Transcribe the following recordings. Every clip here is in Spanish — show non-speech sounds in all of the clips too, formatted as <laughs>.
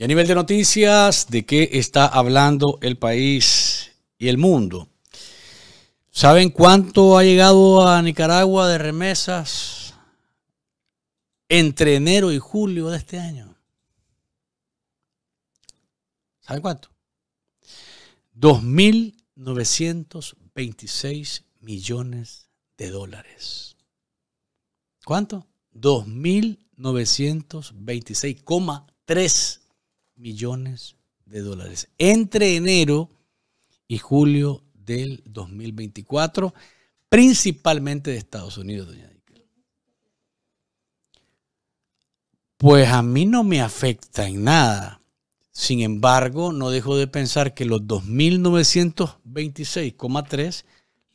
Y a nivel de noticias, ¿de qué está hablando el país y el mundo? ¿Saben cuánto ha llegado a Nicaragua de remesas entre enero y julio de este año? ¿Saben cuánto? 2.926 millones de dólares. ¿Cuánto? 2.926,3 millones de dólares entre enero y julio del 2024, principalmente de Estados Unidos, doña Pues a mí no me afecta en nada. Sin embargo, no dejo de pensar que los 2.926,3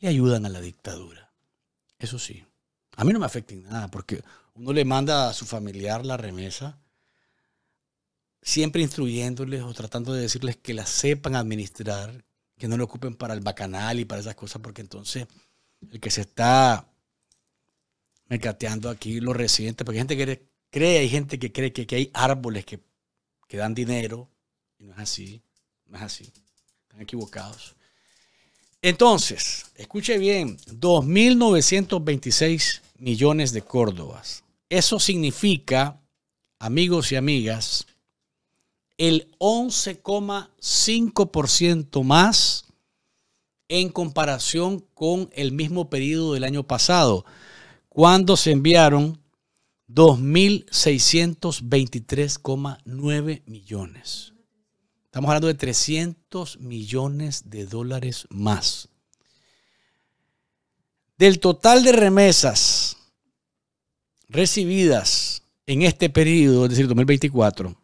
le ayudan a la dictadura. Eso sí, a mí no me afecta en nada porque uno le manda a su familiar la remesa siempre instruyéndoles o tratando de decirles que las sepan administrar, que no lo ocupen para el bacanal y para esas cosas, porque entonces el que se está mercateando aquí, los residentes, porque hay gente que cree, hay gente que cree que, hay árboles que, que, dan dinero, y no es así, no es así, están equivocados. Entonces, escuche bien, 2.926 millones de córdobas. Eso significa, amigos y amigas, el 11,5% más en comparación con el mismo periodo del año pasado, cuando se enviaron 2.623,9 millones. Estamos hablando de 300 millones de dólares más. Del total de remesas recibidas en este periodo, es decir, 2024,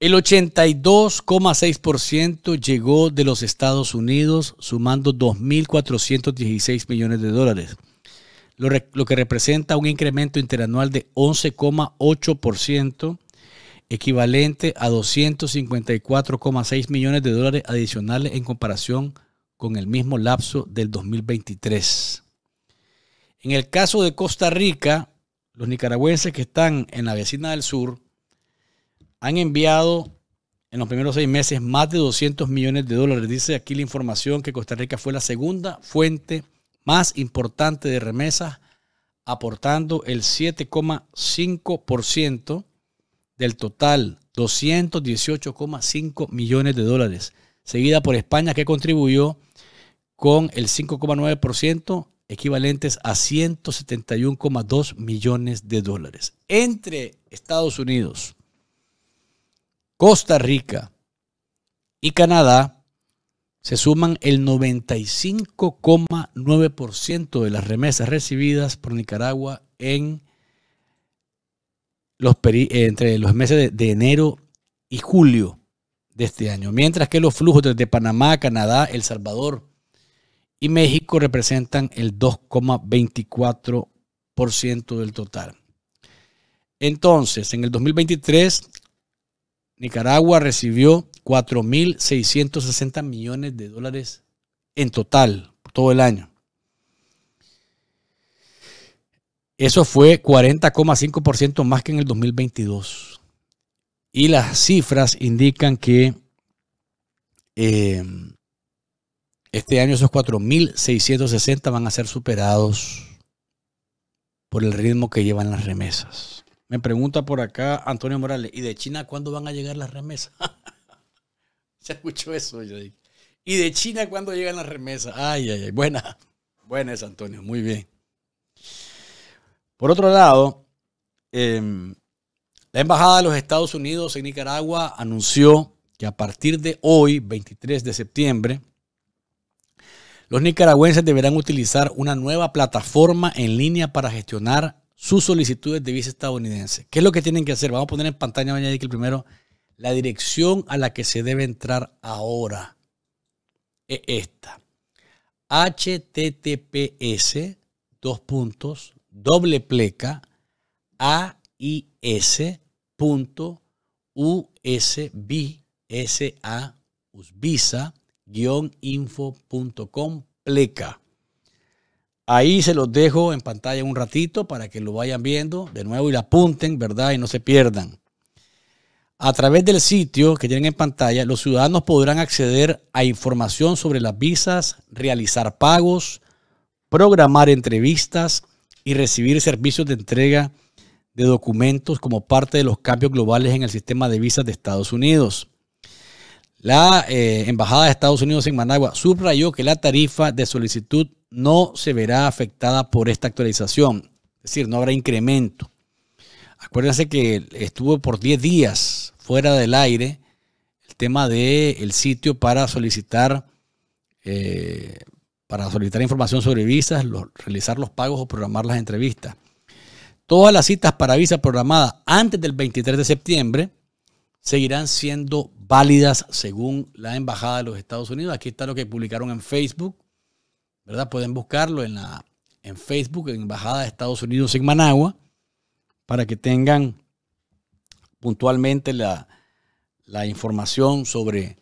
el 82,6% llegó de los Estados Unidos, sumando 2.416 millones de dólares, lo, que representa un incremento interanual de 11,8%, equivalente a 254,6 millones de dólares adicionales en comparación con el mismo lapso del 2023. En el caso de Costa Rica, los nicaragüenses que están en la vecina del sur, han enviado en los primeros seis meses más de 200 millones de dólares. Dice aquí la información que Costa Rica fue la segunda fuente más importante de remesas, aportando el 7,5% del total, 218,5 millones de dólares, seguida por España que contribuyó con el 5,9% equivalentes a 171,2 millones de dólares. Entre Estados Unidos, Costa Rica y Canadá se suman el 95,9% de las remesas recibidas por Nicaragua en los eh, entre los meses de, de enero y julio de este año, mientras que los flujos desde Panamá, Canadá, El Salvador y México representan el 2,24% del total. Entonces, en el 2023, Nicaragua recibió 4.660 millones de dólares en total todo el año. Eso fue 40,5% más que en el 2022. Y las cifras indican que eh, este año esos 4.660 van a ser superados por el ritmo que llevan las remesas. Me pregunta por acá Antonio Morales, ¿y de China cuándo van a llegar las remesas? Se <laughs> escuchó eso, ¿Y de China cuándo llegan las remesas? Ay, ay, ay. Buena, buena Antonio, muy bien. Por otro lado, em, la Embajada de los Estados Unidos en Nicaragua anunció que a partir de hoy, 23 de septiembre, los nicaragüenses deberán utilizar una nueva plataforma en línea para gestionar sus solicitudes de visa estadounidense. ¿Qué es lo que tienen que hacer? Vamos a poner en pantalla mañana que el primero la dirección a la que se debe entrar ahora es esta. https dos puntos doble pleca punto pleca Ahí se los dejo en pantalla un ratito para que lo vayan viendo de nuevo y lo apunten, ¿verdad? Y no se pierdan. A través del sitio que tienen en pantalla, los ciudadanos podrán acceder a información sobre las visas, realizar pagos, programar entrevistas y recibir servicios de entrega de documentos como parte de los cambios globales en el sistema de visas de Estados Unidos. La eh, Embajada de Estados Unidos en Managua subrayó que la tarifa de solicitud no se verá afectada por esta actualización, es decir, no habrá incremento. Acuérdense que estuvo por 10 días fuera del aire el tema del sitio para solicitar, eh, para solicitar información sobre visas, realizar los pagos o programar las entrevistas. Todas las citas para visa programadas antes del 23 de septiembre seguirán siendo válidas según la Embajada de los Estados Unidos. Aquí está lo que publicaron en Facebook, ¿verdad? Pueden buscarlo en, la, en Facebook, en Embajada de Estados Unidos en Managua, para que tengan puntualmente la, información sobre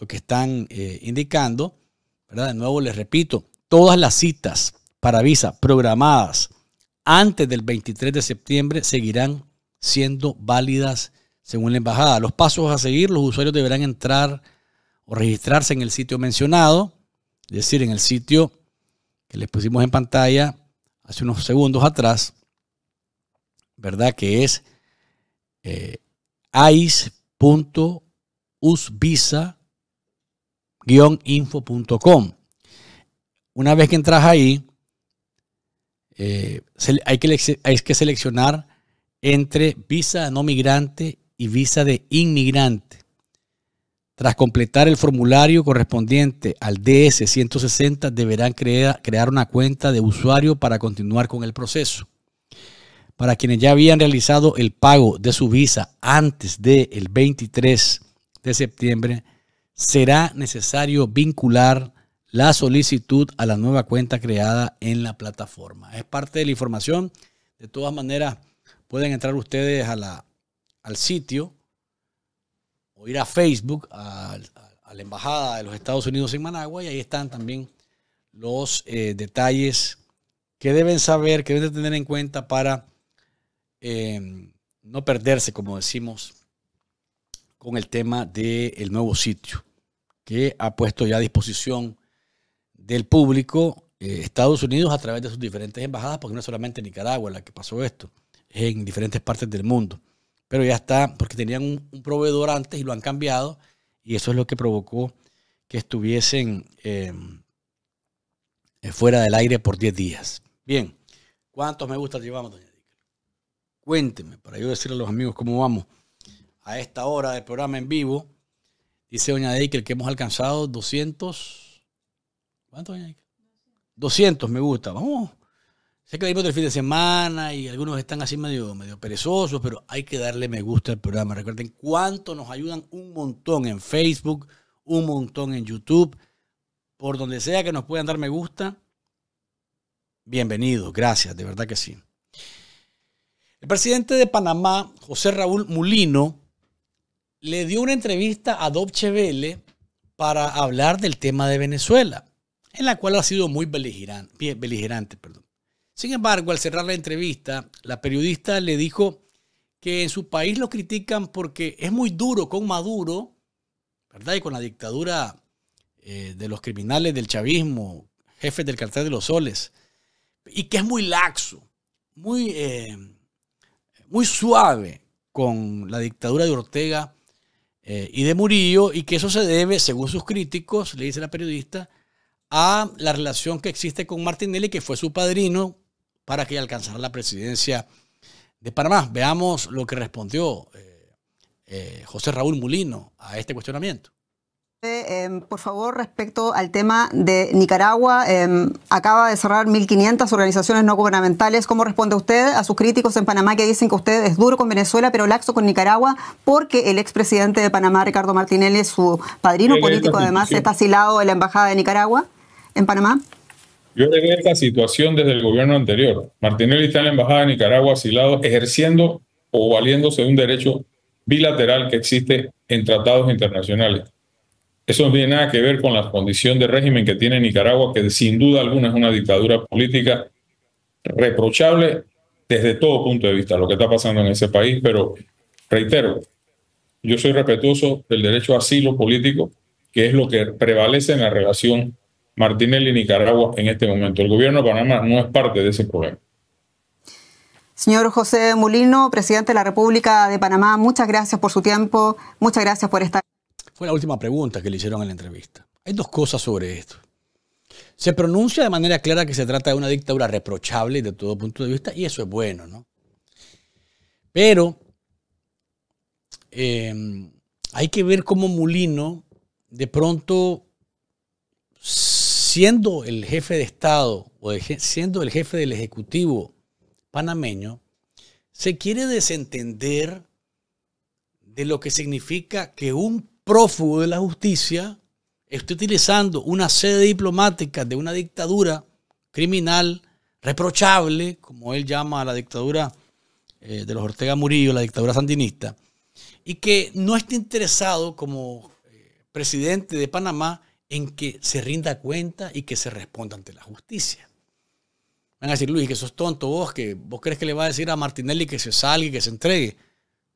lo que están eh, indicando. ¿verdad? De nuevo les repito, todas las citas para visa programadas antes del 23 de septiembre seguirán siendo válidas según la embajada, los pasos a seguir, los usuarios deberán entrar o registrarse en el sitio mencionado, es decir, en el sitio que les pusimos en pantalla hace unos segundos atrás, ¿verdad? Que es eh, infocom Una vez que entras ahí, eh, hay, que hay que seleccionar entre visa no migrante y visa de inmigrante. Tras completar el formulario correspondiente al DS-160, deberán crear una cuenta de usuario para continuar con el proceso. Para quienes ya habían realizado el pago de su visa antes del 23 de septiembre, será necesario vincular la solicitud a la nueva cuenta creada en la plataforma. Es parte de la información. De todas maneras, pueden entrar ustedes a la al sitio o ir a Facebook, a, la Embajada de los Estados Unidos en Managua, y ahí están también los eh, detalles que deben saber, que deben tener en cuenta para em, no perderse, como decimos, con el tema del nuevo sitio que ha puesto ya a disposición del público eh, Estados Unidos a través de sus diferentes embajadas, porque no es solamente en Nicaragua la que pasó esto, es en diferentes partes del mundo pero ya está, porque tenían un, proveedor antes y lo han cambiado, y eso es lo que provocó que estuviesen em, eh, fuera del aire por 10 días. Bien, ¿cuántos me gusta llevamos, doña Cuéntenme, para yo decirle a los amigos cómo vamos a esta hora del programa en vivo. Dice doña Dicker que hemos alcanzado 200... ¿cuántos doña 200 me gusta. Vamos, Sé que venimos del fin de semana y algunos están así medio, medio perezosos, pero hay que darle me gusta al programa. Recuerden cuánto nos ayudan un montón en Facebook, un montón en YouTube. Por donde sea que nos puedan dar me gusta, bienvenidos, gracias, de verdad que sí. El presidente de Panamá, José Raúl Mulino, le dio una entrevista a Dobche para hablar del tema de Venezuela, en la cual ha sido muy beligerante. beligerante perdón. Sin embargo, al cerrar la entrevista, la periodista le dijo que en su país lo critican porque es muy duro con Maduro, ¿verdad? Y con la dictadura eh, de los criminales del chavismo, jefes del cartel de los soles, y que es muy laxo, muy, eh, muy suave con la dictadura de Ortega eh, y de Murillo, y que eso se debe, según sus críticos, le dice la periodista, a la relación que existe con Martinelli, que fue su padrino para que alcanzara la presidencia de Panamá. Veamos lo que respondió eh, eh, José Raúl Mulino a este cuestionamiento. Eh, em, por favor, respecto al tema de Nicaragua, em, acaba de cerrar 1.500 organizaciones no gubernamentales. ¿Cómo responde usted a sus críticos en Panamá que dicen que usted es duro con Venezuela, pero laxo con Nicaragua, porque el expresidente de Panamá, Ricardo Martinelli, su padrino político, además, está asilado en la Embajada de Nicaragua en Panamá? Yo veo esta situación desde el gobierno anterior. Martinelli está en la Embajada de Nicaragua asilado, ejerciendo o valiéndose de un derecho bilateral que existe en tratados internacionales. Eso no tiene nada que ver con la condición de régimen que tiene Nicaragua, que sin duda alguna es una dictadura política reprochable desde todo punto de vista, lo que está pasando en ese país, pero reitero, yo soy respetuoso del derecho a asilo político, que es lo que prevalece en la relación Martinelli Nicaragua en este momento. El gobierno de Panamá no es parte de ese problema. Señor José Mulino, presidente de la República de Panamá, muchas gracias por su tiempo, muchas gracias por estar. Fue la última pregunta que le hicieron en la entrevista. Hay dos cosas sobre esto. Se pronuncia de manera clara que se trata de una dictadura reprochable de todo punto de vista y eso es bueno, ¿no? Pero eh, hay que ver cómo Mulino de pronto siendo el jefe de Estado o siendo el jefe del Ejecutivo panameño, se quiere desentender de lo que significa que un prófugo de la justicia esté utilizando una sede diplomática de una dictadura criminal reprochable, como él llama a la dictadura eh, de los Ortega Murillo, la dictadura sandinista, y que no esté interesado como eh, presidente de Panamá en que se rinda cuenta y que se responda ante la justicia. Van a decir, Luis, que sos tonto vos, que vos crees que le va a decir a Martinelli que se salga y que se entregue.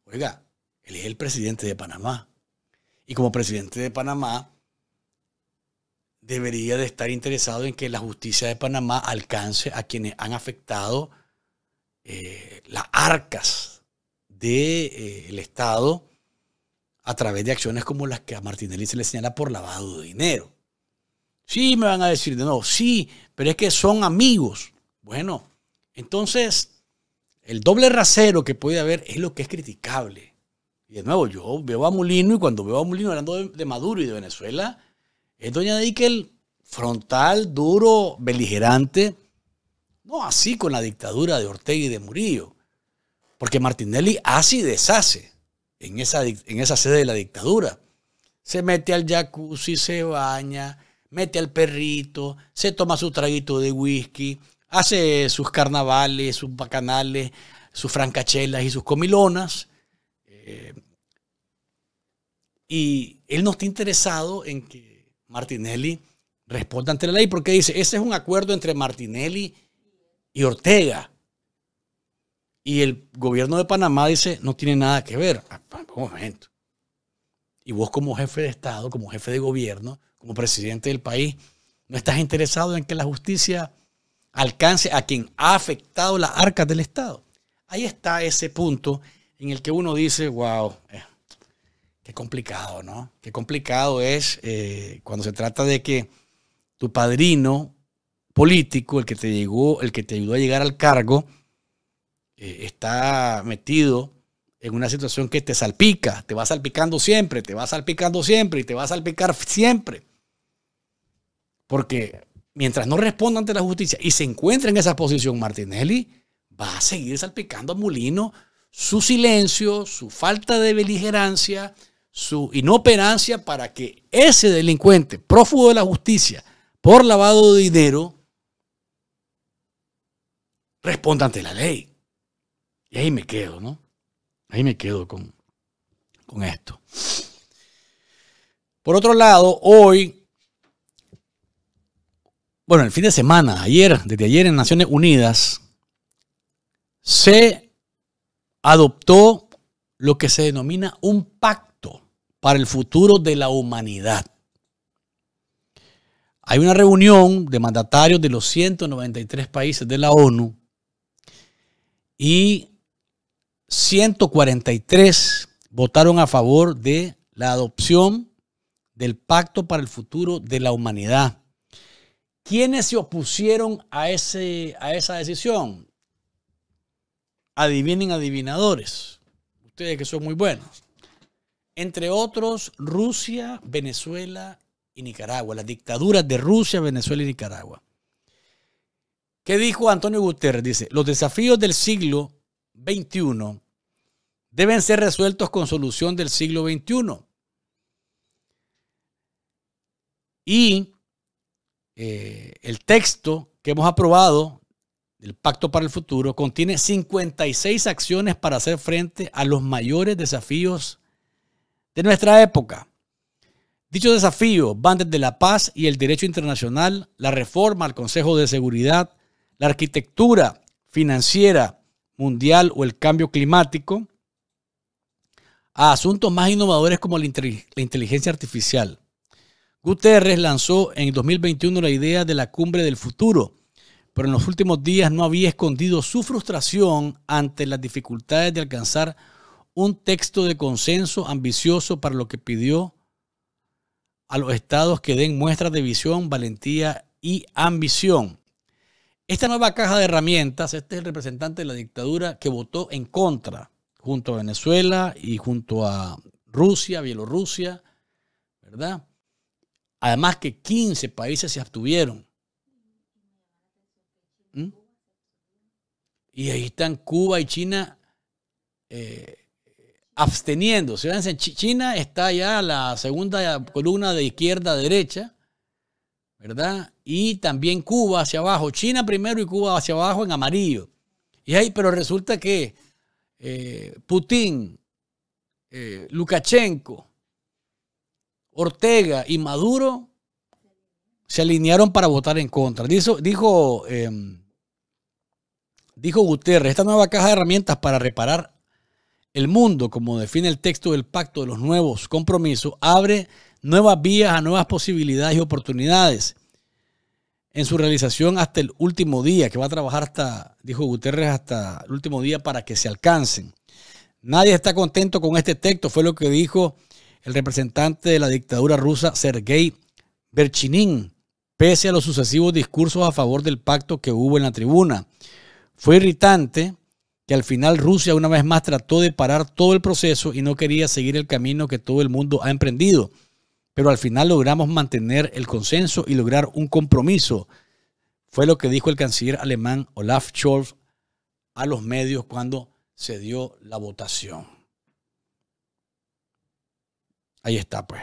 Oiga, él es el presidente de Panamá. Y como presidente de Panamá, debería de estar interesado en que la justicia de Panamá alcance a quienes han afectado eh, las arcas del de, eh, el Estado a través de acciones como las que a Martinelli se le señala por lavado de dinero. Sí, me van a decir de no, sí, pero es que son amigos. Bueno, entonces el doble rasero que puede haber es lo que es criticable. Y de nuevo, yo veo a Molino y cuando veo a Molino hablando de, Maduro y de Venezuela, es doña el frontal, duro, beligerante, no así con la dictadura de Ortega y de Murillo, porque Martinelli hace y deshace en esa, en esa sede de la dictadura. Se mete al jacuzzi, se baña, mete al perrito, se toma su traguito de whisky, hace sus carnavales, sus bacanales, sus francachelas y sus comilonas. Eh, y él no está interesado en que Martinelli responda ante la ley porque dice, ese es un acuerdo entre Martinelli y Ortega. Y el gobierno de Panamá dice, no tiene nada que ver. Ah, un momento. Y vos como jefe de Estado, como jefe de gobierno, como presidente del país, no estás interesado en que la justicia alcance a quien ha afectado las arcas del Estado. Ahí está ese punto en el que uno dice, wow, eh, qué complicado, ¿no? Qué complicado es eh, cuando se trata de que tu padrino político, el que te llegó, el que te ayudó a llegar al cargo, eh, está metido en una situación que te salpica, te va salpicando siempre, te va salpicando siempre y te va a salpicar siempre. Porque mientras no responda ante la justicia y se encuentra en esa posición Martinelli, va a seguir salpicando a Mulino su silencio, su falta de beligerancia, su inoperancia para que ese delincuente prófugo de la justicia por lavado de dinero responda ante la ley. Y ahí me quedo, ¿no? Ahí me quedo con, esto. Por otro lado, hoy, bueno, el fin de semana, ayer, desde ayer en Naciones Unidas, se adoptó lo que se denomina un pacto para el futuro de la humanidad. Hay una reunión de mandatarios de los 193 países de la ONU y 143 votaron a favor de la adopción del Pacto para el Futuro de la Humanidad. ¿Quiénes se opusieron a, ese, a esa decisión? Adivinen adivinadores, ustedes que son muy buenos. Entre otros, Rusia, Venezuela y Nicaragua, las dictaduras de Rusia, Venezuela y Nicaragua. ¿Qué dijo Antonio Guterres? Dice, los desafíos del siglo XXI deben ser resueltos con solución del siglo XXI. Y eh, el texto que hemos aprobado el Pacto para el Futuro contiene 56 acciones para hacer frente a los mayores desafíos de nuestra época. Dichos desafíos van desde la paz y el derecho internacional, la reforma al Consejo de Seguridad, la arquitectura financiera mundial o el cambio climático, a asuntos más innovadores como la, inteligencia artificial. Guterres lanzó en 2021 la idea de la cumbre del futuro, pero en los últimos días no había escondido su frustración ante las dificultades de alcanzar un texto de consenso ambicioso para lo que pidió a los estados que den muestras de visión, valentía y ambición. Esta nueva caja de herramientas, este es el representante de la dictadura que votó en contra junto a Venezuela y junto a Rusia, Bielorrusia, ¿verdad? Además que 15 países se abstuvieron. ¿Mm? Y ahí están Cuba y China absteniendo. Eh, absteniéndose. ven, China está ya la segunda columna de izquierda a derecha, ¿verdad? Y también Cuba hacia abajo. China primero y Cuba hacia abajo en amarillo. Y ahí, pero resulta que eh, Putin, eh, Lukashenko, Ortega y Maduro se alinearon para votar en contra. Dijo, dijo, em, dijo Guterres, esta nueva caja de herramientas para reparar el mundo, como define el texto del pacto de los nuevos compromisos, abre nuevas vías a nuevas posibilidades y oportunidades en su realización hasta el último día, que va a trabajar hasta, dijo Guterres, hasta el último día para que se alcancen. Nadie está contento con este texto, fue lo que dijo el representante de la dictadura rusa, Sergei Berchinin, pese a los sucesivos discursos a favor del pacto que hubo en la tribuna. Fue irritante que al final Rusia una vez más trató de parar todo el proceso y no quería seguir el camino que todo el mundo ha emprendido pero al final logramos mantener el consenso y lograr un compromiso. Fue lo que dijo el canciller alemán Olaf Scholz a los medios cuando se dio la votación. Ahí está, pues,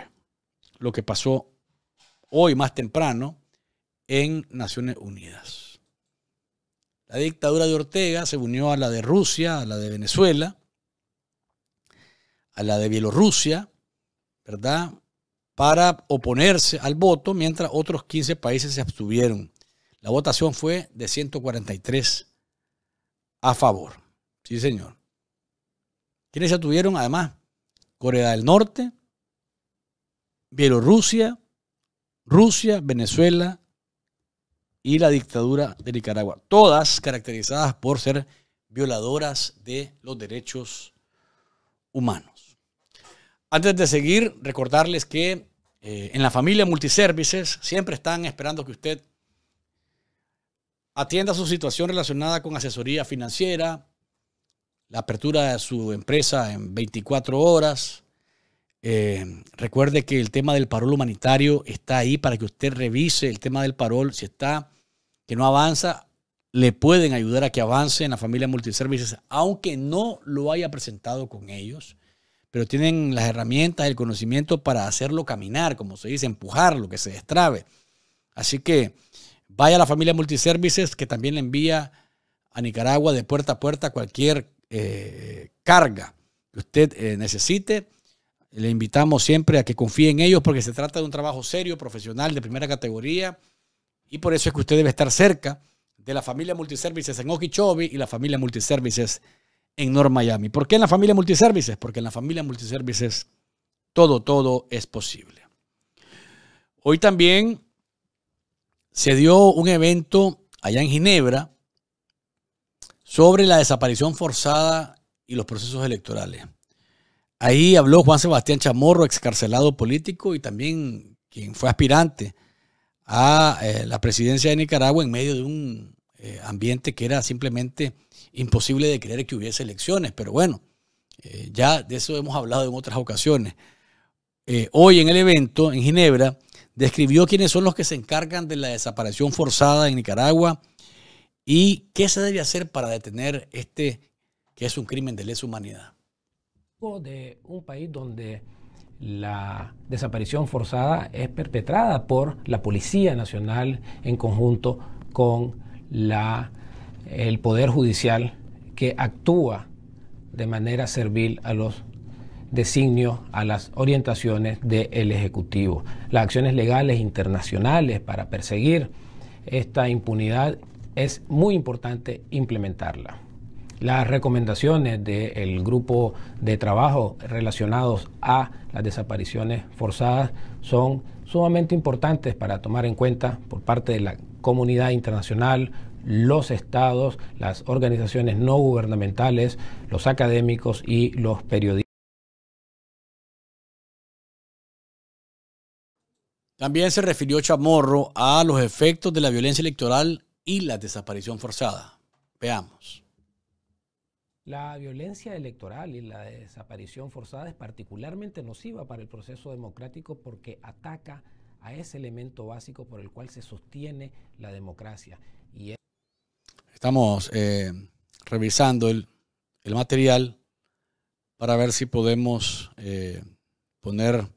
lo que pasó hoy más temprano en Naciones Unidas. La dictadura de Ortega se unió a la de Rusia, a la de Venezuela, a la de Bielorrusia, ¿verdad? para oponerse al voto, mientras otros 15 países se abstuvieron. La votación fue de 143 a favor. Sí, señor. ¿Quiénes se abstuvieron? Además, Corea del Norte, Bielorrusia, Rusia, Venezuela y la dictadura de Nicaragua. Todas caracterizadas por ser violadoras de los derechos humanos. Antes de seguir, recordarles que eh, en la familia Multiservices siempre están esperando que usted atienda su situación relacionada con asesoría financiera, la apertura de su empresa en 24 horas. Eh, recuerde que el tema del parol humanitario está ahí para que usted revise el tema del parol. Si está que no avanza, le pueden ayudar a que avance en la familia Multiservices, aunque no lo haya presentado con ellos pero tienen las herramientas, el conocimiento para hacerlo caminar, como se dice, empujarlo, que se destrabe. Así que vaya a la familia Multiservices, que también le envía a Nicaragua de puerta a puerta cualquier eh, carga que usted eh, necesite. Le invitamos siempre a que confíe en ellos porque se trata de un trabajo serio, profesional, de primera categoría. Y por eso es que usted debe estar cerca de la familia Multiservices en Okeechobee y la familia Multiservices en North Miami. ¿Por qué en la familia Multiservices? Porque en la familia Multiservices todo, todo es posible. Hoy también se dio un evento allá en Ginebra sobre la desaparición forzada y los procesos electorales. Ahí habló Juan Sebastián Chamorro, excarcelado político y también quien fue aspirante a eh, la presidencia de Nicaragua en medio de un eh, ambiente que era simplemente imposible de creer que hubiese elecciones, pero bueno, eh, ya de eso hemos hablado en otras ocasiones. Eh, hoy en el evento en Ginebra describió quiénes son los que se encargan de la desaparición forzada en Nicaragua y qué se debe hacer para detener este que es un crimen de lesa humanidad. De un país donde la desaparición forzada es perpetrada por la Policía Nacional en conjunto con la el Poder Judicial que actúa de manera servil a los designios, a las orientaciones del Ejecutivo. Las acciones legales internacionales para perseguir esta impunidad es muy importante implementarla. Las recomendaciones del grupo de trabajo relacionados a las desapariciones forzadas son sumamente importantes para tomar en cuenta por parte de la comunidad internacional, los estados, las organizaciones no gubernamentales, los académicos y los periodistas. También se refirió Chamorro a los efectos de la violencia electoral y la desaparición forzada. Veamos. La violencia electoral y la desaparición forzada es particularmente nociva para el proceso democrático porque ataca a ese elemento básico por el cual se sostiene la democracia Estamos eh, revisando el, material para ver si podemos eh, poner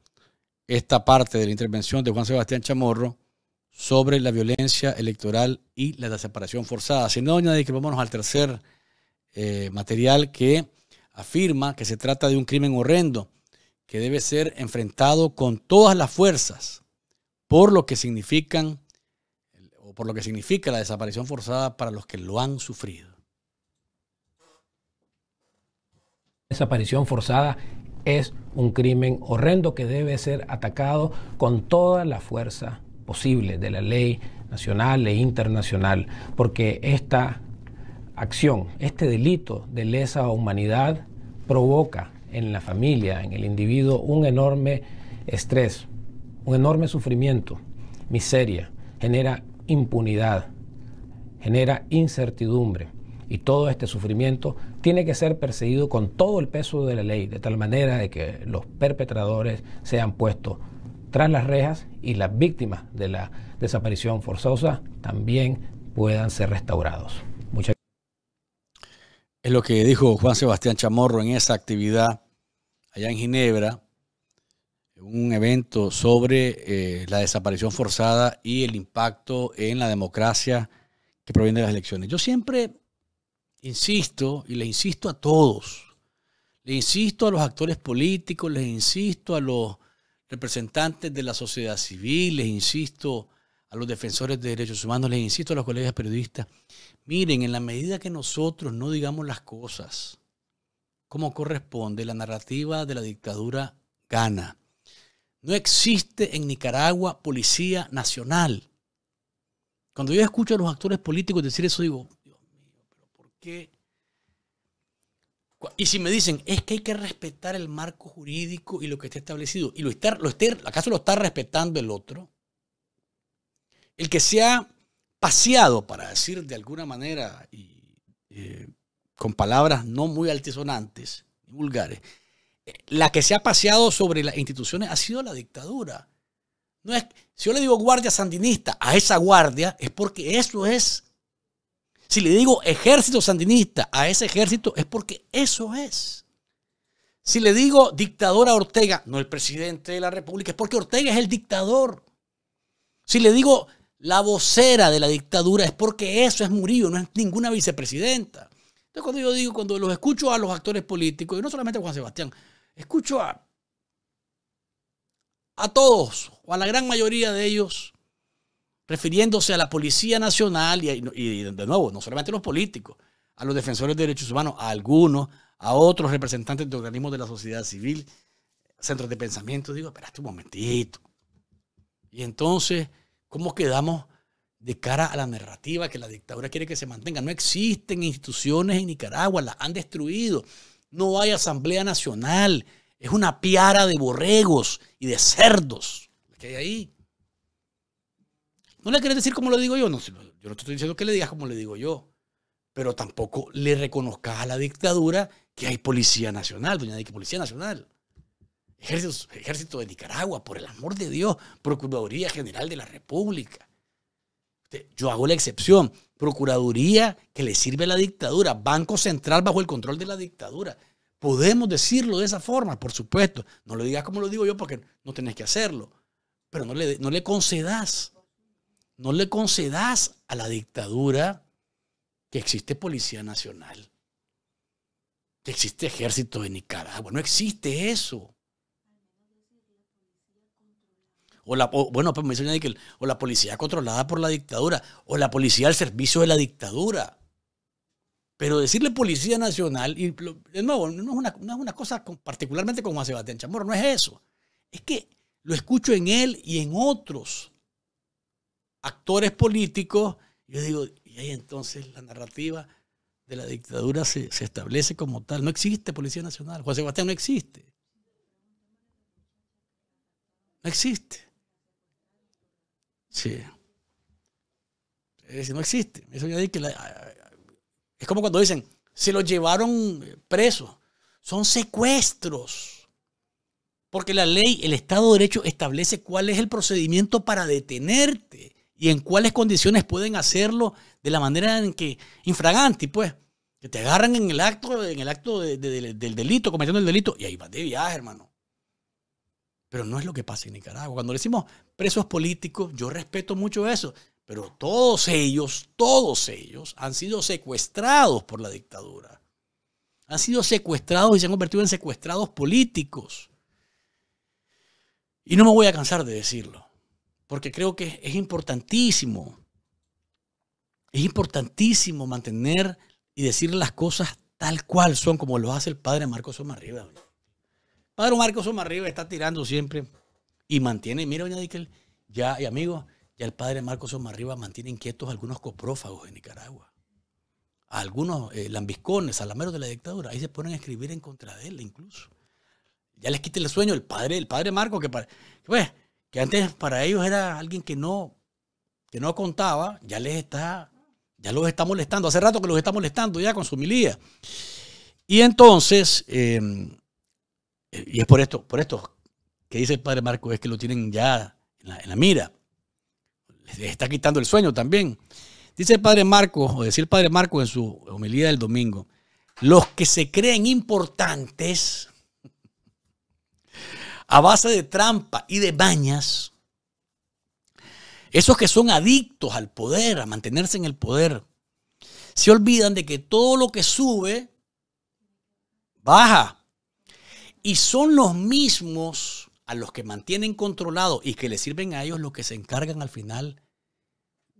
esta parte de la intervención de Juan Sebastián Chamorro sobre la violencia electoral y la separación forzada. Si no, añade que vámonos al tercer eh, material que afirma que se trata de un crimen horrendo que debe ser enfrentado con todas las fuerzas por lo que significan por lo que significa la desaparición forzada para los que lo han sufrido. Desaparición forzada es un crimen horrendo que debe ser atacado con toda la fuerza posible de la ley nacional e internacional, porque esta acción, este delito de lesa humanidad provoca en la familia, en el individuo, un enorme estrés, un enorme sufrimiento, miseria, genera impunidad, genera incertidumbre. Y todo este sufrimiento tiene que ser perseguido con todo el peso de la ley, de tal manera de que los perpetradores sean puestos tras las rejas y las víctimas de la desaparición forzosa también puedan ser restaurados. Muchas es lo que dijo Juan Sebastián Chamorro en esa actividad allá en Ginebra, un evento sobre eh, la desaparición forzada y el impacto en la democracia que proviene de las elecciones. Yo siempre insisto y le insisto a todos, le insisto a los actores políticos, les insisto a los representantes de la sociedad civil, les insisto a los defensores de derechos humanos, les insisto a los colegas periodistas, miren, en la medida que nosotros no digamos las cosas como corresponde, la narrativa de la dictadura gana. No existe en Nicaragua policía nacional. Cuando yo escucho a los actores políticos decir eso, digo, Dios mío, pero ¿por qué? Y si me dicen, es que hay que respetar el marco jurídico y lo que está establecido, y lo lo ¿acaso lo está respetando el otro? El que se ha paseado, para decir de alguna manera, y eh, con palabras no muy altisonantes, y vulgares, la que se ha paseado sobre las instituciones ha sido la dictadura. No es, si yo le digo guardia sandinista a esa guardia, es porque eso es. Si le digo ejército sandinista a ese ejército, es porque eso es. Si le digo dictadora Ortega, no el presidente de la República, es porque Ortega es el dictador. Si le digo la vocera de la dictadura, es porque eso es Murillo, no es ninguna vicepresidenta. Entonces cuando yo digo, cuando los escucho a los actores políticos, y no solamente a Juan Sebastián, Escucho a, todos, o a la gran mayoría de ellos, refiriéndose a la Policía Nacional y, de nuevo, no solamente a los políticos, a los defensores de derechos humanos, a algunos, a otros representantes de organismos de la sociedad civil, centros de pensamiento. Digo, espérate un momentito. Y entonces, ¿cómo quedamos de cara a la narrativa que la dictadura quiere que se mantenga? No existen instituciones en Nicaragua, las han destruido. No hay Asamblea Nacional. Es una piara de borregos y de cerdos que hay ahí. No le querés decir como lo digo yo. No, yo no te estoy diciendo que le digas como le digo yo. Pero tampoco le reconozcas a la dictadura que hay Policía Nacional, doña que Policía Nacional. Ejército, ejército de Nicaragua, por el amor de Dios, Procuraduría General de la República. Yo hago la excepción. Procuraduría que le sirve a la dictadura, Banco Central bajo el control de la dictadura. Podemos decirlo de esa forma, por supuesto. No lo digas como lo digo yo porque no tenés que hacerlo. Pero no le, no le concedas, no le concedas a la dictadura que existe Policía Nacional, que existe Ejército de Nicaragua. No existe eso. o la, pues o la policía controlada por la dictadura, o la policía al servicio de la dictadura. Pero decirle Policía Nacional, y de nuevo, no es una, cosa particularmente como a Sebastián Chamorro, no es eso. Es que lo escucho en él y en otros actores políticos. Yo digo, y ahí entonces la narrativa de la dictadura se, se establece como tal. No existe Policía Nacional. Juan Sebastián no existe. No existe. Sí. Es, no existe. es como cuando dicen, se lo llevaron preso, Son secuestros. Porque la ley, el Estado de Derecho establece cuál es el procedimiento para detenerte y en cuáles condiciones pueden hacerlo de la manera en que, infragante, pues, que te agarran en el acto, en el acto del delito, cometiendo el delito, y ahí vas de viaje, hermano. Pero no es lo que pasa en Nicaragua. Cuando decimos presos políticos, yo respeto mucho eso, pero todos ellos, todos ellos han sido secuestrados por la dictadura. Han sido secuestrados y se han convertido en secuestrados políticos. Y no me voy a cansar de decirlo, porque creo que es importantísimo, es importantísimo mantener y decir las cosas tal cual son, como lo hace el padre Marcos Omar Rivera. Padre Marcos arriba está tirando siempre y mantiene, mira, doña Dickel, ya, y amigos, ya el padre Marcos arriba mantiene inquietos algunos coprófagos en Nicaragua. algunos eh, lambiscones, salameros de la dictadura, ahí se ponen a escribir en contra de él incluso. Ya les quita el sueño el padre, el padre Marco, que, para, pues, que antes para ellos era alguien que no, que no contaba, ya les está, ya los está molestando. Hace rato que los está molestando ya con su milía. Y entonces, em, y es por esto, por esto que dice el padre Marco, es que lo tienen ya en la, mira. Les está quitando el sueño también. Dice el padre Marco, o decía el padre Marco en su homilía del domingo, los que se creen importantes a base de trampa y de bañas, esos que son adictos al poder, a mantenerse en el poder, se olvidan de que todo lo que sube, baja. Y son los mismos a los que mantienen controlados y que les sirven a ellos los que se encargan al final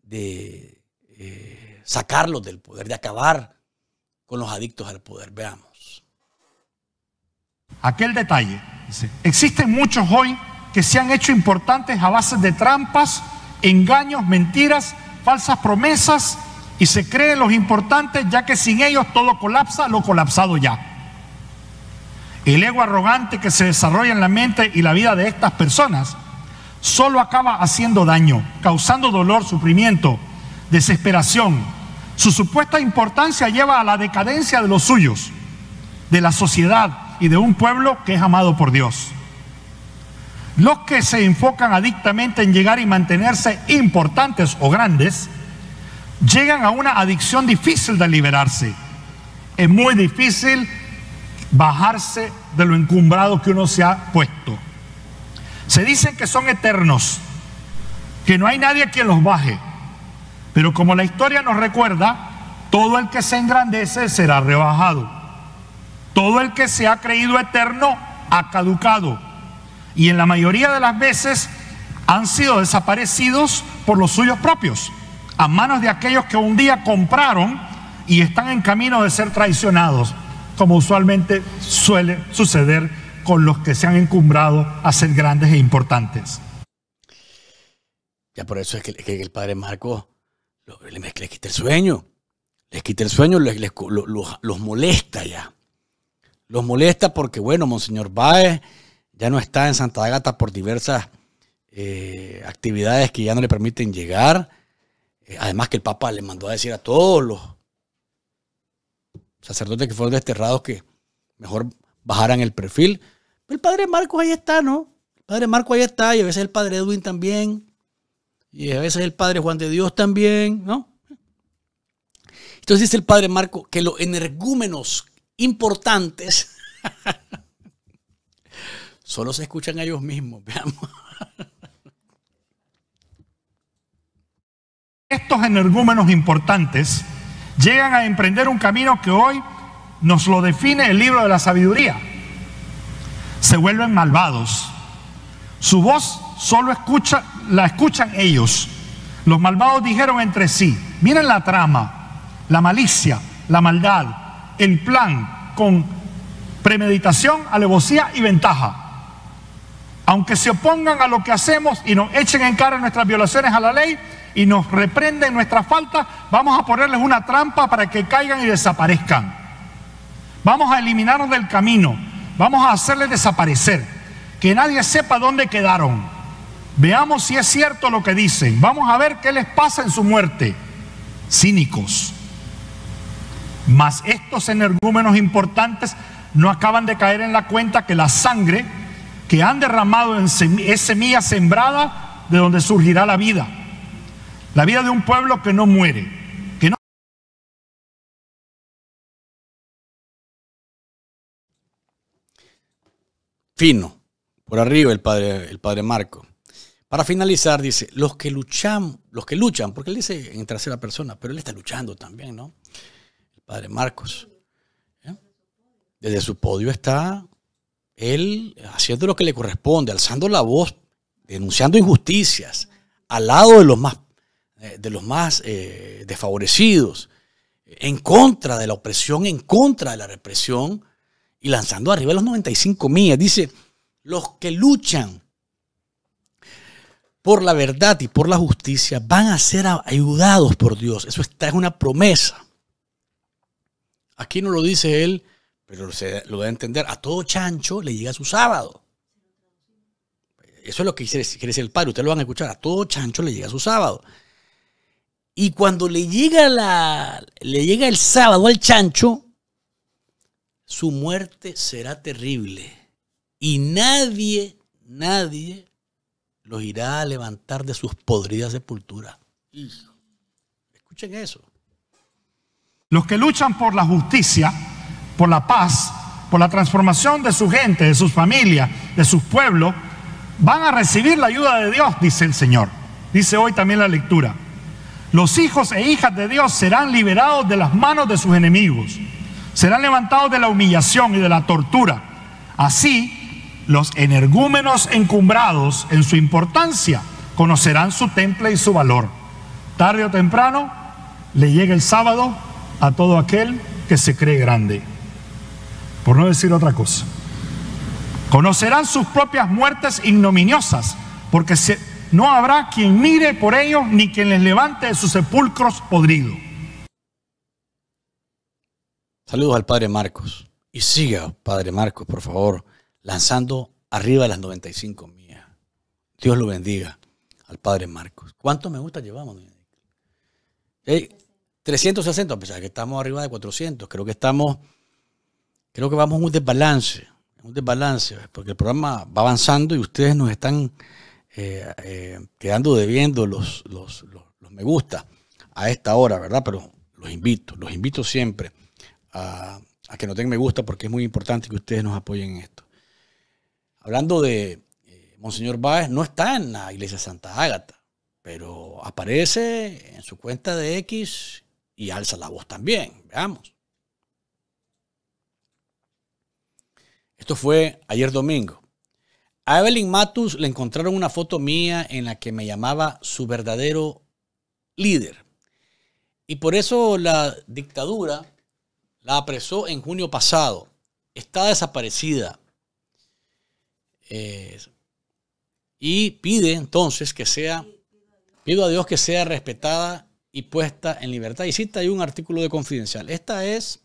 de eh, sacarlos del poder, de acabar con los adictos al poder. Veamos. Aquel detalle. Existen muchos hoy que se han hecho importantes a base de trampas, engaños, mentiras, falsas promesas y se creen los importantes ya que sin ellos todo colapsa, lo colapsado ya el ego arrogante que se desarrolla en la mente y la vida de estas personas solo acaba haciendo daño, causando dolor, sufrimiento, desesperación. Su supuesta importancia lleva a la decadencia de los suyos, de la sociedad y de un pueblo que es amado por Dios. Los que se enfocan adictamente en llegar y mantenerse importantes o grandes, llegan a una adicción difícil de liberarse. Es muy difícil bajarse de lo encumbrado que uno se ha puesto. Se dicen que son eternos, que no hay nadie quien los baje, pero como la historia nos recuerda, todo el que se engrandece será rebajado. Todo el que se ha creído eterno ha caducado. Y en la mayoría de las veces han sido desaparecidos por los suyos propios, a manos de aquellos que un día compraron y están en camino de ser traicionados como usualmente suele suceder con los que se han encumbrado a ser grandes e importantes. Ya por eso es que, el padre Marco les le, quita el sueño, les quita el sueño, los molesta ya. Los molesta porque, bueno, Monseñor Báez ya no está en Santa Agata por diversas eh, actividades que ya no le permiten llegar. Eh, además que el Papa le mandó a decir a todos los sacerdotes que fueron desterrados que mejor bajaran el perfil. el padre Marcos ahí está, ¿no? El padre marco ahí está, y a veces el padre Edwin también, y a veces el padre Juan de Dios también, ¿no? Entonces dice el padre Marco que los energúmenos importantes <laughs> solo se escuchan a ellos mismos, veamos. Estos energúmenos importantes llegan a emprender un camino que hoy nos lo define el libro de la sabiduría. Se vuelven malvados. Su voz solo escucha, la escuchan ellos. Los malvados dijeron entre sí, miren la trama, la malicia, la maldad, el plan con premeditación, alevosía y ventaja. Aunque se opongan a lo que hacemos y nos echen en cara nuestras violaciones a la ley, y nos reprenden nuestras falta, vamos a ponerles una trampa para que caigan y desaparezcan. Vamos a eliminarnos del camino, vamos a hacerles desaparecer, que nadie sepa dónde quedaron. Veamos si es cierto lo que dicen, vamos a ver qué les pasa en su muerte. Cínicos. Mas estos energúmenos importantes no acaban de caer en la cuenta que la sangre que han derramado en es semilla sembrada de donde surgirá la vida. La vida de un pueblo que no muere, que no... Fino, por arriba el padre, el padre Marco. Para finalizar, dice, los que luchan, los que luchan, porque él dice en tercera persona, pero él está luchando también, ¿no? El padre Marcos. ¿eh? Desde su podio está él haciendo lo que le corresponde, alzando la voz, denunciando injusticias, al lado de los más eh, de los más eh, desfavorecidos, eh, en contra de la opresión, en contra de la represión, y lanzando arriba los 95 millas. Dice, los que luchan por la verdad y por la justicia van a ser ayudados por Dios. Eso está, es una promesa. Aquí no lo dice él, pero se lo debe entender. A todo chancho le llega su sábado. Eso es lo que quiere decir el padre. Ustedes lo van a escuchar. A todo chancho le llega su sábado. Y cuando le llega, la, le llega el sábado al chancho, su muerte será terrible. Y nadie, nadie los irá a levantar de sus podridas sepulturas. Escuchen eso. Los que luchan por la justicia, por la paz, por la transformación de su gente, de sus familias, de sus pueblos, van a recibir la ayuda de Dios, dice el Señor. Dice hoy también la lectura. Los hijos e hijas de Dios serán liberados de las manos de sus enemigos, serán levantados de la humillación y de la tortura. Así, los energúmenos encumbrados en su importancia conocerán su temple y su valor. Tarde o temprano le llega el sábado a todo aquel que se cree grande, por no decir otra cosa. Conocerán sus propias muertes ignominiosas, porque se, no habrá quien mire por ellos ni quien les levante de sus sepulcros podridos. Saludos al Padre Marcos. Y siga, Padre Marcos, por favor, lanzando arriba de las 95 mías. Dios lo bendiga al Padre Marcos. ¿Cuántos me gusta llevamos? ¿Eh? 360, a pesar que estamos arriba de 400. Creo que estamos, creo que vamos en un desbalance, un desbalance, pues, porque el programa va avanzando y ustedes nos están eh, eh, quedando debiendo los, los, me gusta a esta hora, ¿verdad? Pero los invito, los invito siempre a, que nos den me gusta porque es muy importante que ustedes nos apoyen en esto. Hablando de eh, Monseñor Báez, no está en la iglesia Santa Ágata, pero aparece en su cuenta de X y alza la voz también. Veamos. Esto fue ayer domingo. A Evelyn Matus le encontraron una foto mía en la que me llamaba su verdadero líder. Y por eso la dictadura la apresó en junio pasado. Está desaparecida. Eh, y pide entonces que sea, pido a Dios que sea respetada y puesta en libertad. Y cita ahí un artículo de Confidencial. Esta es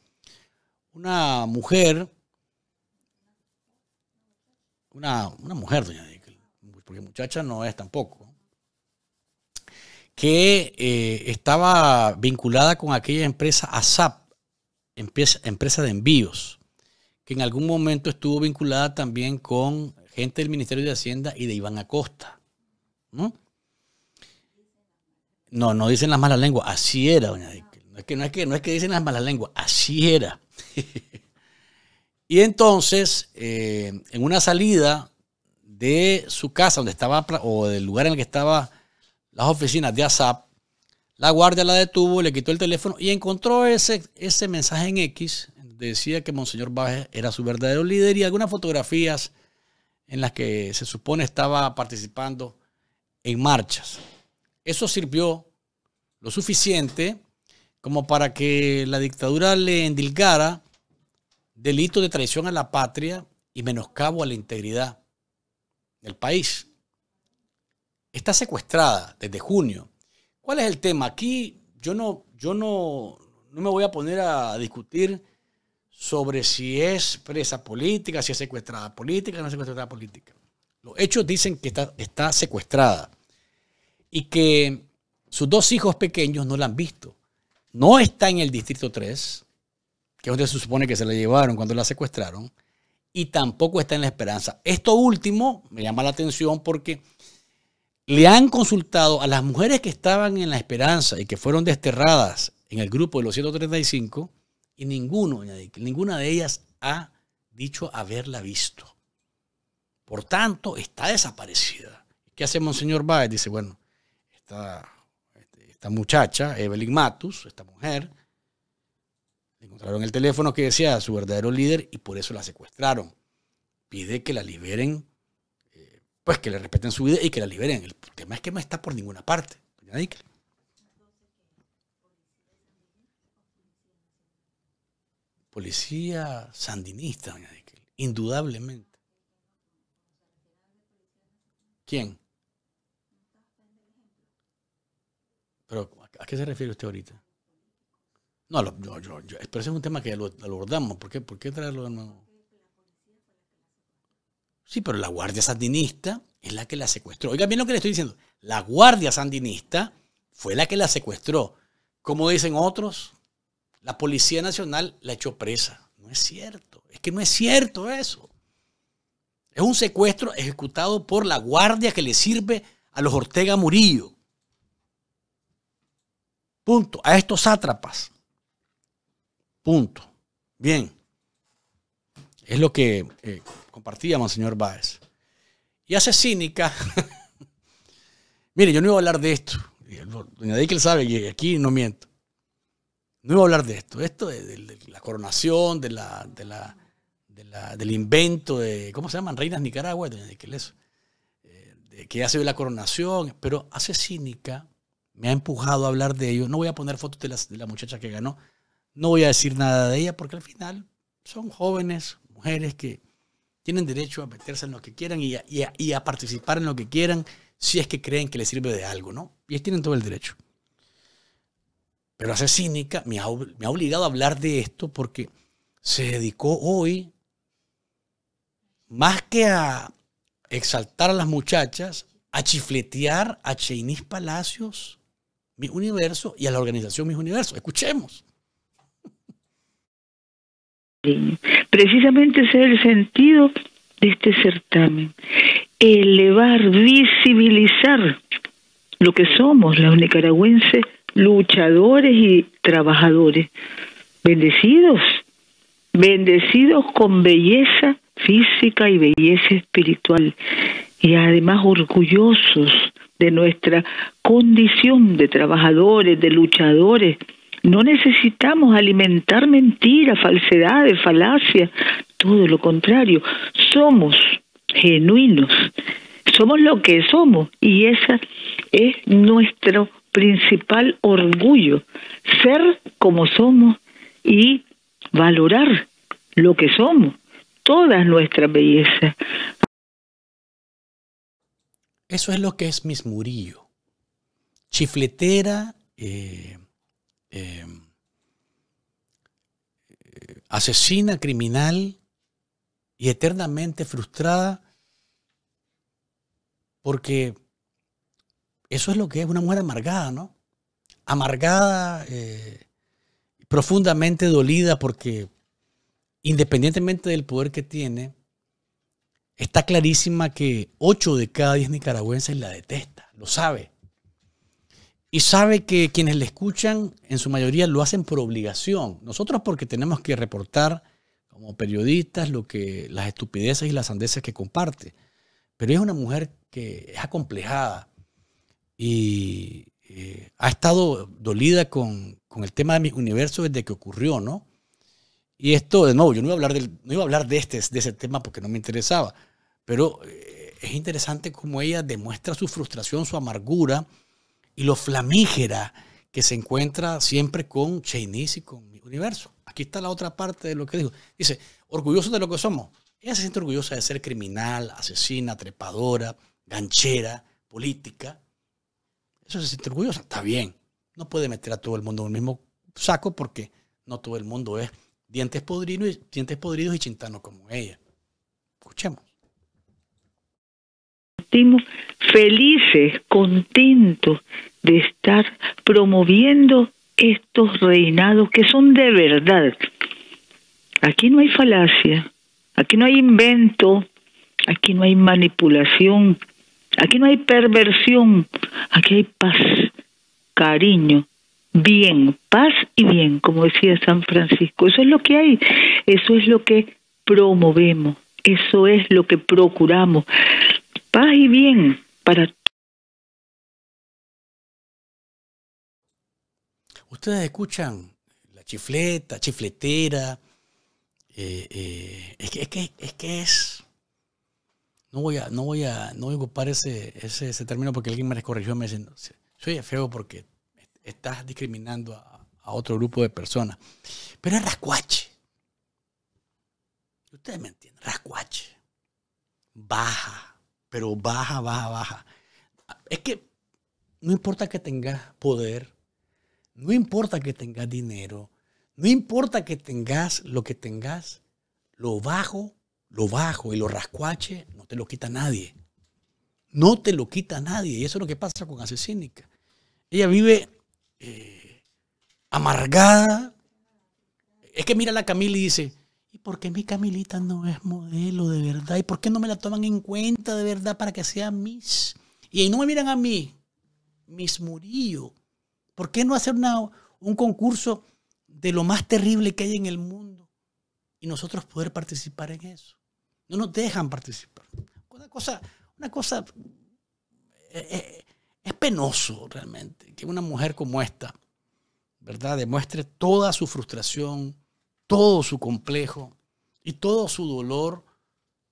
una mujer una, mujer, doña Dickel, porque muchacha no es tampoco, que eh, estaba vinculada con aquella empresa ASAP, empresa, de envíos, que en algún momento estuvo vinculada también con gente del Ministerio de Hacienda y de Iván Acosta. ¿no? No, dicen las malas lenguas, así era, doña Dickel. No es que, no que, no es que dicen las malas lenguas, así era. <laughs> Y entonces, eh, en una salida de su casa donde estaba, o del lugar en el que estaban las oficinas de ASAP, la guardia la detuvo, le quitó el teléfono y encontró ese, ese mensaje en X. Decía que Monseñor baje era su verdadero líder y algunas fotografías en las que se supone estaba participando en marchas. Eso sirvió lo suficiente como para que la dictadura le endilgara delito de traición a la patria y menoscabo a la integridad del país. Está secuestrada desde junio. ¿Cuál es el tema? Aquí yo no, yo no, me voy a poner a discutir sobre si es presa política, si es secuestrada política, no es secuestrada política. Los hechos dicen que está, está secuestrada y que sus dos hijos pequeños no la han visto. No está en el Distrito 3, que usted se supone que se la llevaron cuando la secuestraron, y tampoco está en la esperanza. Esto último me llama la atención porque le han consultado a las mujeres que estaban en la esperanza y que fueron desterradas en el grupo de los 135 y ninguno, ninguna de ellas ha dicho haberla visto. Por tanto, está desaparecida. ¿Qué hace Monseñor Báez? Dice, bueno, esta, este, esta muchacha, Evelyn Matus, esta mujer, Encontraron el teléfono que decía su verdadero líder y por eso la secuestraron. Pide que la liberen, eh, pues que le respeten su vida y que la liberen. El tema es que no está por ninguna parte. Policía sandinista, doña indudablemente. ¿Quién? Pero, ¿a qué se refiere usted ahorita? No, pero ese es un tema que lo, abordamos. ¿Por qué, qué traerlo de nuevo? Sí, pero la Guardia Sandinista es la que la secuestró. Oiga bien lo que le estoy diciendo. La Guardia Sandinista fue la que la secuestró. Como dicen otros, la Policía Nacional la echó presa. No es cierto. Es que no es cierto eso. Es un secuestro ejecutado por la Guardia que le sirve a los Ortega Murillo. Punto. A estos sátrapas. Punto. Bien. Es lo que eh, compartía Monseñor Báez. Y hace cínica. <laughs> Mire, yo no iba a hablar de esto. Doña Deikel sabe y aquí no miento. No iba a hablar de esto. Esto de, la coronación, de la, la, del invento de. ¿Cómo se llaman? Reinas Nicaragua, Doña Deikel, eso. Eh, de que hace se la coronación. Pero hace cínica. Me ha empujado a hablar de ello. No voy a poner fotos de la muchacha que ganó no voy a decir nada de ella porque al final son jóvenes, mujeres que tienen derecho a meterse en lo que quieran y a, participar en lo que quieran si es que creen que les sirve de algo, ¿no? Y tienen todo el derecho. Pero hace cínica me ha, obligado a hablar de esto porque se dedicó hoy más que a exaltar a las muchachas, a chifletear a Cheinís Palacios, mi Universo y a la organización Mis Universos Escuchemos. Precisamente ese es el sentido de este certamen, elevar, visibilizar lo que somos los nicaragüenses, luchadores y trabajadores, bendecidos, bendecidos con belleza física y belleza espiritual, y además orgullosos de nuestra condición de trabajadores, de luchadores, no necesitamos alimentar mentiras, falsedades, falacias, todo lo contrario. Somos genuinos, somos lo que somos y ese es nuestro principal orgullo, ser como somos y valorar lo que somos, todas nuestras bellezas. Eso es lo que es Miss Murillo, chifletera, eh, Em, asesina, criminal y eternamente frustrada porque eso es lo que es una mujer amargada, ¿no? Amargada, eh, profundamente dolida porque independientemente del poder que tiene, está clarísima que 8 de cada 10 nicaragüenses la detesta, lo sabe y sabe que quienes le escuchan en su mayoría lo hacen por obligación. Nosotros porque tenemos que reportar como periodistas lo que las estupideces y las sandeces que comparte. Pero es una mujer que es acomplejada y eh, ha estado dolida con, el tema de mis universo desde que ocurrió, ¿no? Y esto, de nuevo, yo no iba a hablar, no a hablar de, este, de ese tema porque no me interesaba, pero eh, es interesante cómo ella demuestra su frustración, su amargura, y lo flamígera que se encuentra siempre con Chinese y con mi universo. Aquí está la otra parte de lo que digo. Dice, orgulloso de lo que somos. Ella se siente orgullosa de ser criminal, asesina, trepadora, ganchera, política. Eso se siente orgullosa. Está bien. No puede meter a todo el mundo en el mismo saco porque no todo el mundo es dientes podridos y, dientes podridos y chintano como ella. Escuchemos sentimos felices, contentos de estar promoviendo estos reinados que son de verdad. Aquí no hay falacia, aquí no hay invento, aquí no hay manipulación, aquí no hay perversión, aquí hay paz, cariño, bien, paz y bien, como decía San Francisco. Eso es lo que hay, eso es lo que promovemos, eso es lo que procuramos paz y bien para Ustedes escuchan la chifleta, chifletera. Eh, eh, es, que, es, No voy a, no voy a, no ocupar ese, ese, término porque alguien me corrigió me diciendo, soy feo porque estás discriminando a, a, otro grupo de personas. Pero es rascuache. Ustedes me entienden, rascuache. Baja pero baja, baja, baja. Es que no importa que tengas poder, no importa que tengas dinero, no importa que tengas lo que tengas, lo bajo, lo bajo y lo rascuache no te lo quita nadie. No te lo quita nadie. Y eso es lo que pasa con Asesínica. Ella vive eh, amargada. Es que mira la Camila y dice, por qué mi Camilita no es modelo de verdad? ¿Y por qué no me la toman en cuenta de verdad para que sea Miss? Y no me miran a mí, Miss Murillo. ¿Por qué no hacer un concurso de lo más terrible que hay en el mundo y nosotros poder participar en eso? No nos dejan participar. Una cosa, una cosa es, eh, eh, es penoso realmente que una mujer como esta, ¿verdad?, demuestre toda su frustración, todo su complejo y todo su dolor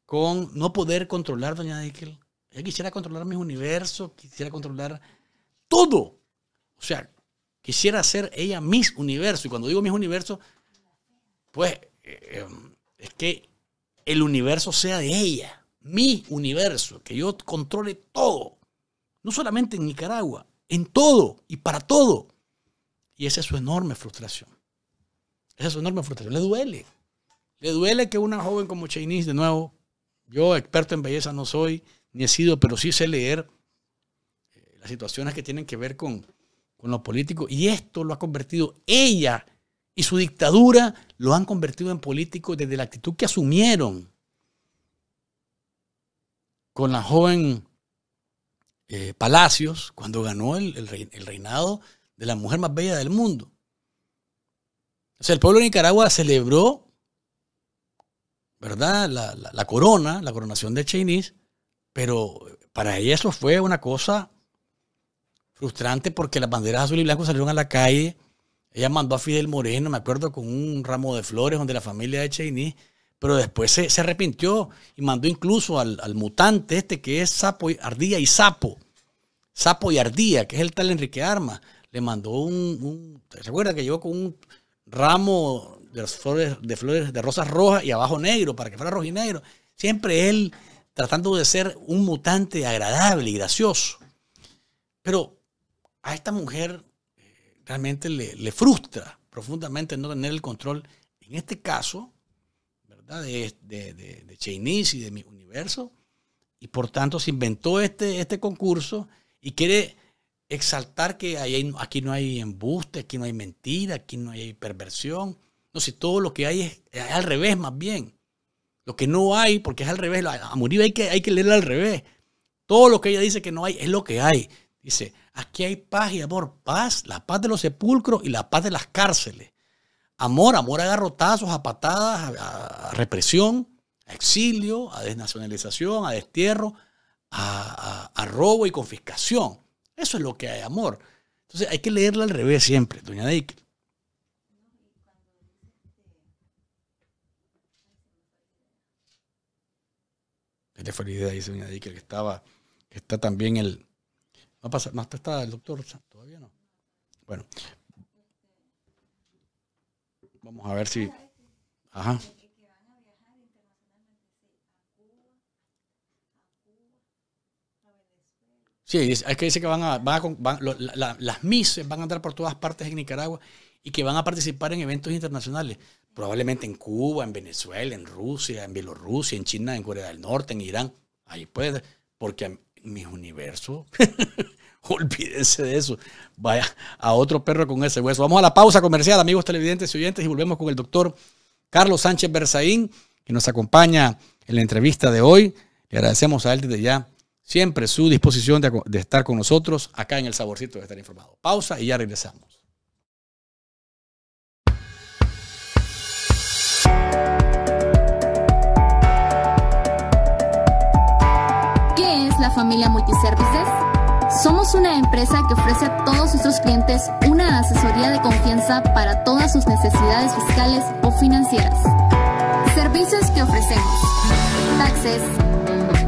con no poder controlar, doña Dickel. Ella quisiera controlar mis universos, quisiera controlar todo. O sea, quisiera hacer ella mis universos. Y cuando digo mis universos, pues eh, em, es que el universo sea de ella, mi universo, que yo controle todo. No solamente en Nicaragua, en todo y para todo. Y esa es su enorme frustración. Esa es su enorme frustración. Le duele. Le duele que una joven como Chinese, de nuevo, yo experto en belleza no soy, ni he sido, pero sí sé leer eh, las situaciones que tienen que ver con, con lo político. Y esto lo ha convertido ella y su dictadura lo han convertido en político desde la actitud que asumieron con la joven eh, Palacios cuando ganó el, reinado de la mujer más bella del mundo. O sea, el pueblo de Nicaragua celebró, ¿verdad? La, corona, la coronación de Chenís, pero para ella eso fue una cosa frustrante porque las banderas azul y blanco salieron a la calle. Ella mandó a Fidel Moreno, me acuerdo, con un ramo de flores donde la familia de Cheney, pero después se, arrepintió y mandó incluso al, mutante este que es Sapo y Ardía y Sapo, Sapo y Ardía, que es el tal Enrique Arma, le mandó un, un ¿se acuerda que llegó con un ramo de las flores, de flores, de rosas rojas y abajo negro, para que fuera rojo y negro. Siempre él tratando de ser un mutante agradable y gracioso. Pero a esta mujer eh, realmente le, frustra profundamente no tener el control, en este caso, De, de, de, y de mi universo. Y por tanto se inventó este, este concurso y quiere exaltar que aquí no hay embuste, aquí no hay mentira, aquí no hay perversión. No, si todo lo que hay es, al revés más bien. Lo que no hay, porque es al revés, a morir hay que, hay leerlo al revés. Todo lo que ella dice que no hay es lo que hay. Dice, aquí hay paz y amor, paz, la paz de los sepulcros y la paz de las cárceles. Amor, amor a garrotazos, a patadas, a, represión, a exilio, a desnacionalización, a destierro, a robo y confiscación. Eso es lo que hay, amor. Entonces hay que leerla al revés siempre, doña Deikel. Esta fue dice doña Dake, que estaba, que está también el... a pasar no está el doctor, todavía no. Bueno, vamos a ver si... Ajá. Sí, hay que dice que van a, las mises van a andar por todas partes en Nicaragua y que van a participar en eventos internacionales, probablemente en Cuba, en Venezuela, en Rusia, en Bielorrusia, en China, en Corea del Norte, en Irán. Ahí puede, porque mi universo, <laughs> olvídense de eso. Vaya a otro perro con ese hueso. Vamos a la pausa comercial, amigos televidentes y oyentes, y volvemos con el doctor Carlos Sánchez Berzaín, que nos acompaña en la entrevista de hoy. Le agradecemos a él desde ya siempre su disposición de, estar con nosotros acá en el saborcito de estar informado. Pausa y ya regresamos. ¿Qué es la familia Multiservices? Somos una empresa que ofrece a todos nuestros clientes una asesoría de confianza para todas sus necesidades fiscales o financieras. Servicios que ofrecemos. Taxes